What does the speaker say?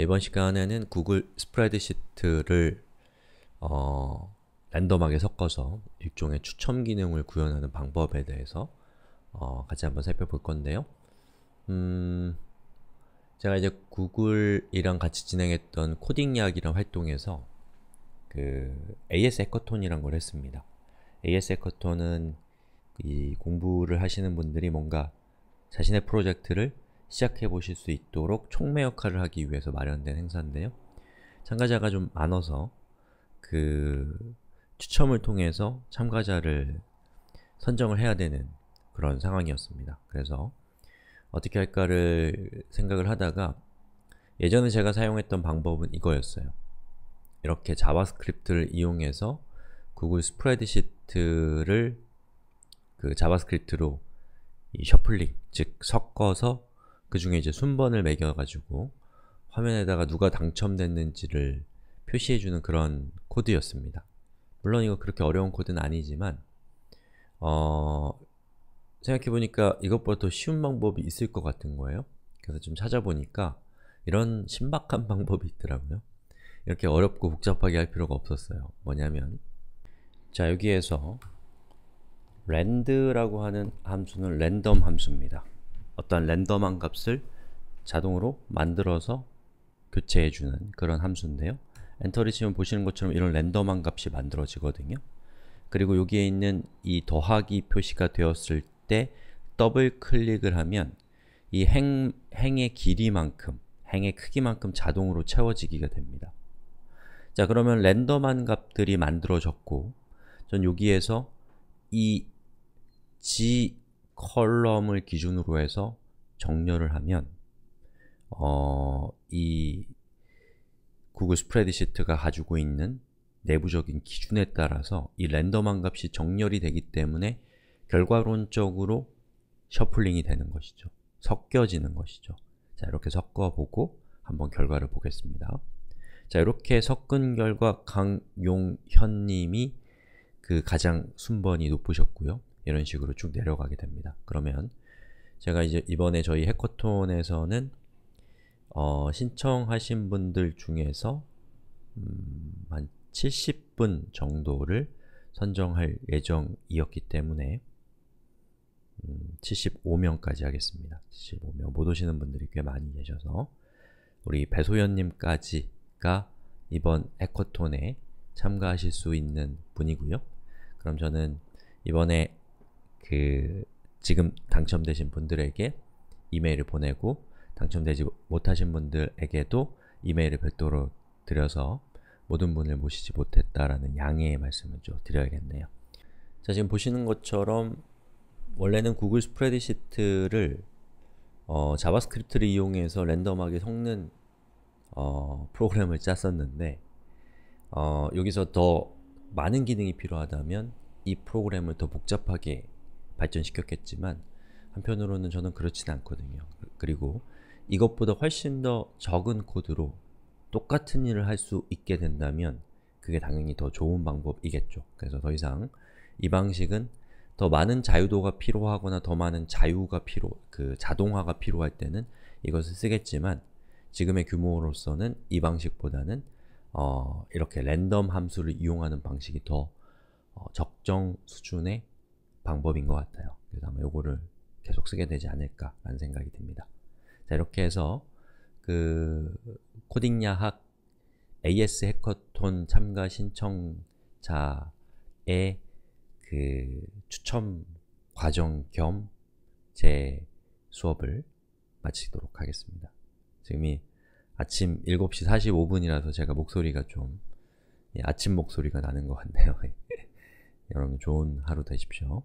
이번 시간에는 구글 스프레드시트를 어, 랜덤하게 섞어서 일종의 추첨 기능을 구현하는 방법에 대해서 어, 같이 한번 살펴볼 건데요. 음, 제가 이제 구글이랑 같이 진행했던 코딩 이야기란 활동에서 그 AS 해커톤이란 걸 했습니다. AS 해커톤은 이 공부를 하시는 분들이 뭔가 자신의 프로젝트를 시작해 보실 수 있도록 촉매 역할을 하기 위해서 마련된 행사인데요. 참가자가 좀 많아서 그 추첨을 통해서 참가자를 선정을 해야 되는 그런 상황이었습니다. 그래서 어떻게 할까를 생각을 하다가 예전에 제가 사용했던 방법은 이거였어요. 이렇게 자바스크립트를 이용해서 구글 스프레드시트를 그 자바스크립트로 이 셔플링, 즉 섞어서 그 중에 이제 순번을 매겨가지고 화면에다가 누가 당첨됐는지를 표시해주는 그런 코드였습니다. 물론 이거 그렇게 어려운 코드는 아니지만 어... 생각해보니까 이것보다 더 쉬운 방법이 있을 것 같은 거예요. 그래서 좀 찾아보니까 이런 신박한 방법이 있더라고요. 이렇게 어렵고 복잡하게 할 필요가 없었어요. 뭐냐면 자 여기에서 랜드라고 하는 함수는 랜덤 함수입니다. 어떤 랜덤한 값을 자동으로 만들어서 교체해주는 그런 함수인데요. 엔터를 치면 보시는 것처럼 이런 랜덤한 값이 만들어지거든요. 그리고 여기에 있는 이 더하기 표시가 되었을 때 더블 클릭을 하면 이 행, 행의 길이만큼, 행의 크기만큼 자동으로 채워지기가 됩니다. 자 그러면 랜덤한 값들이 만들어졌고 전 여기에서 이 g 컬럼을 기준으로 해서 정렬을 하면 어, 이 구글 스프레드시트가 가지고 있는 내부적인 기준에 따라서 이 랜덤한 값이 정렬이 되기 때문에 결과론적으로 셔플링이 되는 것이죠. 섞여지는 것이죠. 자, 이렇게 섞어보고 한번 결과를 보겠습니다. 자, 이렇게 섞은 결과 강용현님이 그 가장 순번이 높으셨고요. 이런 식으로 쭉 내려가게 됩니다. 그러면 제가 이제 이번에 저희 해커톤에서는 어, 신청하신 분들 중에서 음, 한 70분 정도를 선정할 예정이었기 때문에 음, 75명까지 하겠습니다. 75명 못 오시는 분들이 꽤 많이 계셔서 우리 배소연님까지가 이번 에코톤에 참가하실 수 있는 분이고요. 그럼 저는 이번에 그 지금 당첨되신 분들에게 이메일을 보내고 당첨되지 못하신 분들에게도 이메일을 별도로 드려서 모든 분을 모시지 못했다라는 양해의 말씀을 좀 드려야겠네요. 자, 지금 보시는 것처럼 원래는 구글 스프레드시트를 어, 자바스크립트를 이용해서 랜덤하게 섞는 어, 프로그램을 짰었는데 어, 여기서 더 많은 기능이 필요하다면 이 프로그램을 더 복잡하게 발전시켰겠지만 한편으로는 저는 그렇진 않거든요. 그리고 이것보다 훨씬 더 적은 코드로 똑같은 일을 할 수 있게 된다면 그게 당연히 더 좋은 방법이겠죠. 그래서 더 이상 이 방식은 더 많은 자유도가 필요하거나 더 많은 자유가 필요, 그 자동화가 필요할 때는 이것을 쓰겠지만 지금의 규모로서는 이 방식보다는 어, 이렇게 랜덤 함수를 이용하는 방식이 더 어, 적정 수준의 방법인 것 같아요. 그래서 아마 요거를 계속 쓰게 되지 않을까라는 생각이 듭니다. 자, 이렇게 해서 그 코딩 야학 AS 해커톤 참가 신청자의 그 추첨 과정 겸 제 수업을 마치도록 하겠습니다. 지금이 아침 7시 45분이라서 제가 목소리가 좀 예, 아침 목소리가 나는 것 같네요. 여러분 좋은 하루 되십시오.